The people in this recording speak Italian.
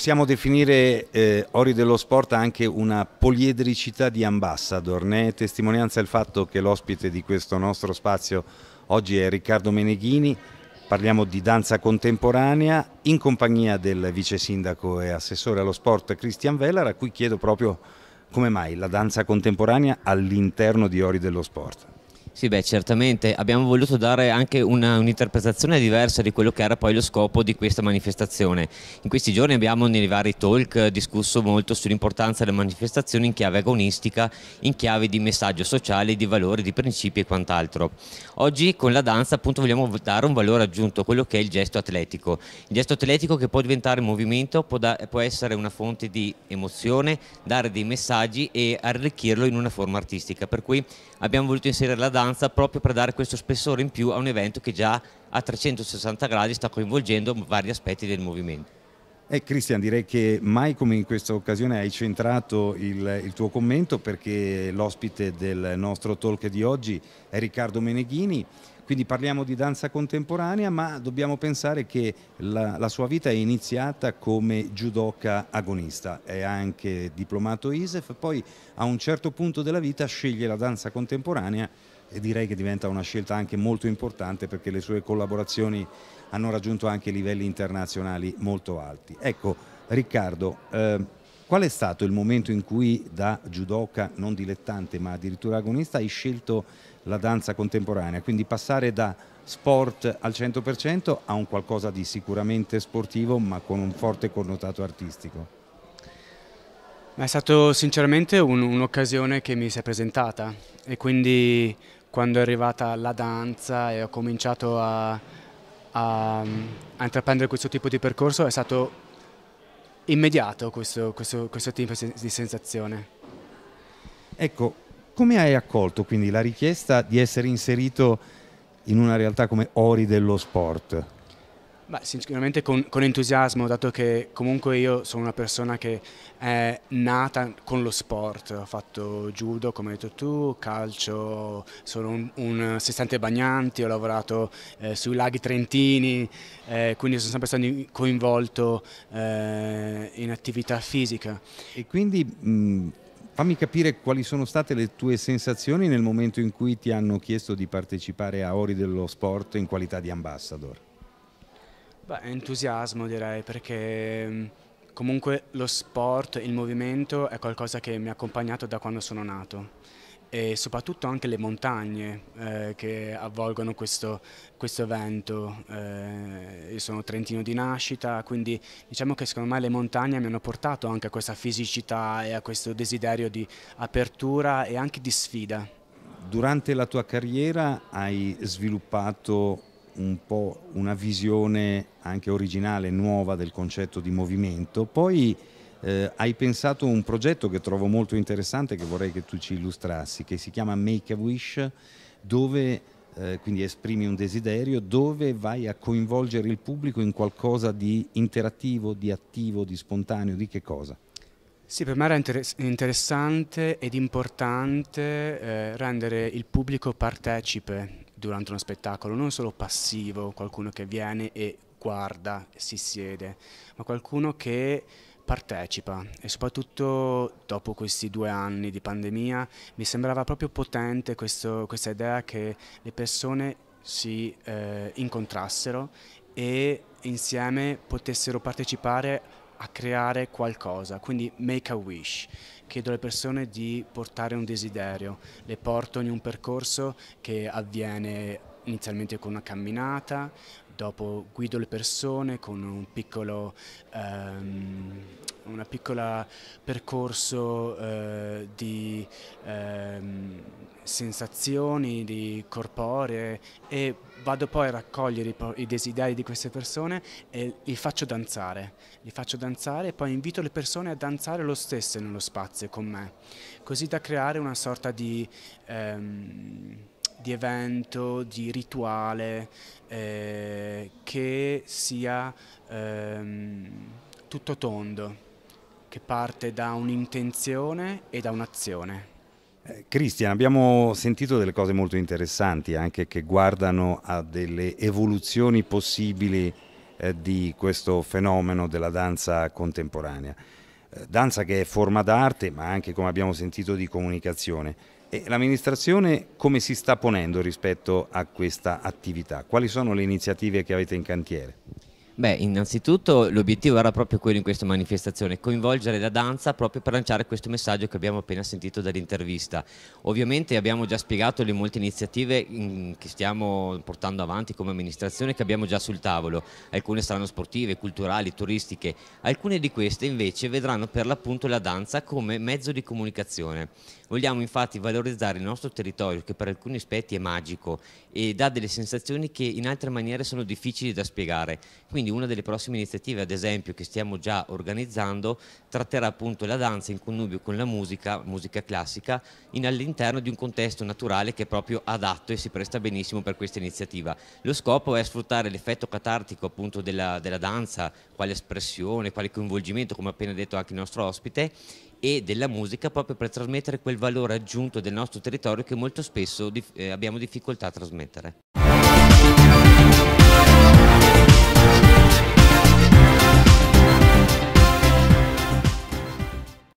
possiamo definire eh, Ori dello Sport anche una poliedricità di ambassador, ne testimonianza il fatto che l'ospite di questo nostro spazio oggi è Riccardo Meneghini, parliamo di danza contemporanea in compagnia del vice sindaco e assessore allo sport Cristian Vellar a cui chiedo proprio come mai la danza contemporanea all'interno di Ori dello Sport. Sì, beh, certamente abbiamo voluto dare anche un'interpretazione diversa di quello che era poi lo scopo di questa manifestazione. In questi giorni abbiamo nei vari talk discusso molto sull'importanza delle manifestazioni in chiave agonistica, in chiave di messaggio sociale, di valori, di principi e quant'altro. Oggi con la danza appunto vogliamo dare un valore aggiunto a quello che è il gesto atletico. Il gesto atletico che può diventare movimento, può, da, può essere una fonte di emozione, dare dei messaggi e arricchirlo in una forma artistica. Per cui abbiamo voluto inserire la danza importanza proprio per dare questo spessore in più a un evento che già a 360 gradi sta coinvolgendo vari aspetti del movimento. Eh, Cristian, direi che mai come in questa occasione hai centrato il, il tuo commento perché l'ospite del nostro talk di oggi è Riccardo Meneghini, quindi parliamo di danza contemporanea, ma dobbiamo pensare che la, la, sua vita è iniziata come judoka agonista, è anche diplomato ISEF, poi a un certo punto della vita sceglie la danza contemporanea e direi che diventa una scelta anche molto importante perché le sue collaborazioni hanno raggiunto anche livelli internazionali molto alti. Ecco, Riccardo, eh, qual è stato il momento in cui da judoka non dilettante ma addirittura agonista hai scelto la danza contemporanea, quindi passare da sport al 100% a un qualcosa di sicuramente sportivo ma con un forte connotato artistico? è stata sinceramente un'occasione un che mi si è presentata e quindi quando è arrivata la danza e ho cominciato a, a, a intraprendere questo tipo di percorso è stato immediato questo, questo, questo tipo di sensazione. Ecco, come hai accolto quindi la richiesta di essere inserito in una realtà come Ori dello sport? Beh, sicuramente con, con, entusiasmo, dato che comunque io sono una persona che è nata con lo sport, ho fatto judo come hai detto tu, calcio, sono un, un assistente bagnanti, ho lavorato eh, sui laghi trentini, eh, quindi sono sempre stato coinvolto eh, in attività fisica. E quindi mh, fammi capire quali sono state le tue sensazioni nel momento in cui ti hanno chiesto di partecipare a Ori dello Sport in qualità di ambassador. Beh, entusiasmo direi perché mm, comunque lo sport, il movimento è qualcosa che mi ha accompagnato da quando sono nato e soprattutto anche le montagne eh, che avvolgono questo, questo evento. Eh, io sono trentino di nascita, quindi diciamo che secondo me le montagne mi hanno portato anche a questa fisicità e a questo desiderio di apertura e anche di sfida. Durante la tua carriera hai sviluppato un po' una visione anche originale, nuova del concetto di movimento. Poi eh, hai pensato un progetto che trovo molto interessante, che vorrei che tu ci illustrassi, che si chiama Make a Wish, dove eh, quindi esprimi un desiderio, dove vai a coinvolgere il pubblico in qualcosa di interattivo, di attivo, di spontaneo, di che cosa? Sì, per me era interessante ed importante eh, rendere il pubblico partecipe durante uno spettacolo, non solo passivo, qualcuno che viene e guarda, si siede, ma qualcuno che partecipa e soprattutto dopo questi due anni di pandemia mi sembrava proprio potente questo, questa idea che le persone si eh, incontrassero e insieme potessero partecipare a creare qualcosa, quindi make a wish. Chiedo alle persone di portare un desiderio, le porto in un percorso che avviene inizialmente con una camminata, dopo guido le persone con un piccolo ehm, una piccola percorso eh, di ehm, sensazioni, di corporee e vado poi a raccogliere i desideri di queste persone e li faccio danzare, li faccio danzare e poi invito le persone a danzare lo stesso nello spazio con me, così da creare una sorta di... Ehm, di evento, di rituale, eh, che sia ehm, tutto tondo, che parte da un'intenzione e da un'azione. Eh, Cristian, abbiamo sentito delle cose molto interessanti anche che guardano a delle evoluzioni possibili eh, di questo fenomeno della danza contemporanea. Eh, danza che è forma d'arte ma anche come abbiamo sentito di comunicazione. l'amministrazione come si sta ponendo rispetto a questa attività? Quali sono le iniziative che avete in cantiere? Beh, innanzitutto l'obiettivo era proprio quello in questa manifestazione, coinvolgere la danza proprio per lanciare questo messaggio che abbiamo appena sentito dall'intervista. Ovviamente abbiamo già spiegato le molte iniziative mm, che stiamo portando avanti come amministrazione che abbiamo già sul tavolo, alcune saranno sportive, culturali, turistiche, alcune di queste invece vedranno per l'appunto la danza come mezzo di comunicazione. Vogliamo infatti valorizzare il nostro territorio che per alcuni aspetti è magico e dà delle sensazioni che in altre maniere sono difficili da spiegare. Quindi quindi una delle prossime iniziative ad esempio che stiamo già organizzando tratterà appunto la danza in connubio con la musica, musica classica, all'interno di un contesto naturale che è proprio adatto e si presta benissimo per questa iniziativa. Lo scopo è sfruttare l'effetto catartico appunto della, della danza, quale espressione, quale coinvolgimento, come ha appena detto anche il nostro ospite, e della musica proprio per trasmettere quel valore aggiunto del nostro territorio che molto spesso dif eh, abbiamo difficoltà a trasmettere.